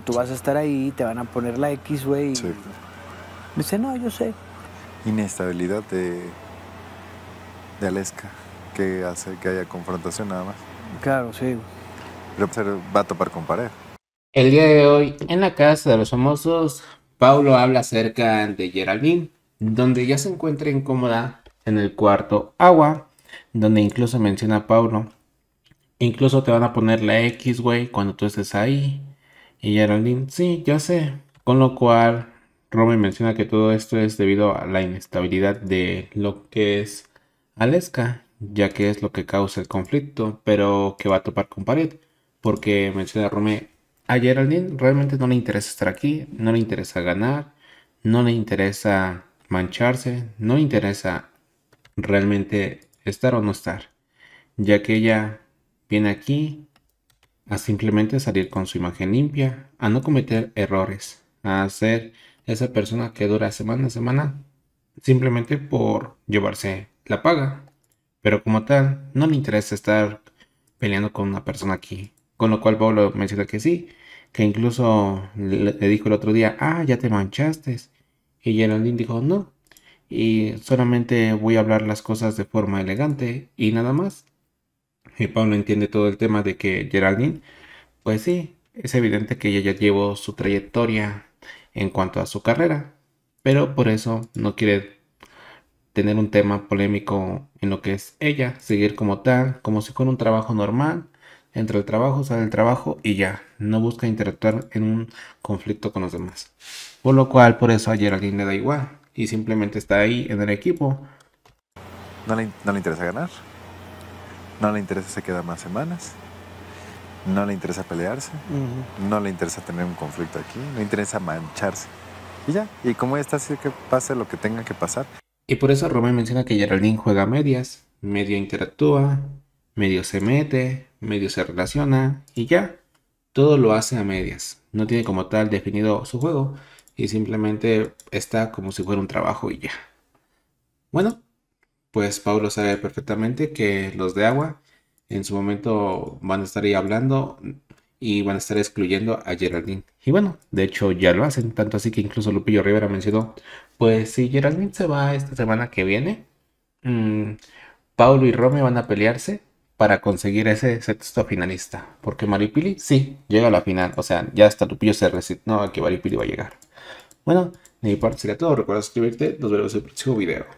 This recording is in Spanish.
tú vas a estar ahí, te van a poner la X, güey. dice, no, yo sé. Inestabilidad de, de Aleska que hace que haya confrontación nada más. Claro, sí. Pero pues, va a topar con El día de hoy, en la casa de los famosos, Paulo habla acerca de Geraldine, donde ya se encuentra incómoda en el cuarto agua, donde incluso menciona a Paulo. Incluso te van a poner la X, güey, cuando tú estés ahí. Y Geraldine, sí, ya sé. Con lo cual, Rome menciona que todo esto es debido a la inestabilidad de lo que es Aleska, ya que es lo que causa el conflicto, pero que va a topar con pared, porque menciona Rome, a Geraldine realmente no le interesa estar aquí, no le interesa ganar, no le interesa mancharse, no le interesa realmente estar o no estar, ya que ella viene aquí a simplemente salir con su imagen limpia, a no cometer errores, a ser esa persona que dura semana a semana simplemente por llevarse la paga. Pero como tal, no me interesa estar peleando con una persona aquí. Con lo cual Pablo menciona que sí, que incluso le, dijo el otro día, ah, ya te manchaste. Y Geraldine dijo, no, y solamente voy a hablar las cosas de forma elegante y nada más y Pablo entiende todo el tema de que Geraldine, pues sí, es evidente que ella ya llevó su trayectoria en cuanto a su carrera, pero por eso no quiere tener un tema polémico en lo que es ella, seguir como tal, como si fuera un trabajo normal, entre el trabajo, sale el trabajo y ya, no busca interactuar en un conflicto con los demás. Por lo cual, por eso a Geraldine le da igual y simplemente está ahí en el equipo. no le interesa ganar? No le interesa, se queda más semanas. No le interesa pelearse. No le interesa tener un conflicto aquí. No le interesa mancharse. Y ya. Y como está, así que pase lo que tenga que pasar. Y por eso Roma menciona que Geraldine juega a medias. Medio interactúa. Medio se mete. Medio se relaciona. Y ya. Todo lo hace a medias. No tiene como tal definido su juego. Y simplemente está como si fuera un trabajo y ya. Bueno, pues Pablo sabe perfectamente que los de agua en su momento van a estar ahí hablando y van a estar excluyendo a Geraldine. Y bueno, de hecho ya lo hacen, tanto así que incluso Lupillo Rivera mencionó, pues si Geraldine se va esta semana que viene, mm, Pablo Paulo y Romeo van a pelearse para conseguir ese sexto finalista, porque Maripili sí llega a la final, o sea, ya hasta Lupillo se resignó a que Maripili va a llegar. Bueno, de mi parte sería todo, recuerda suscribirte, nos vemos en el próximo video.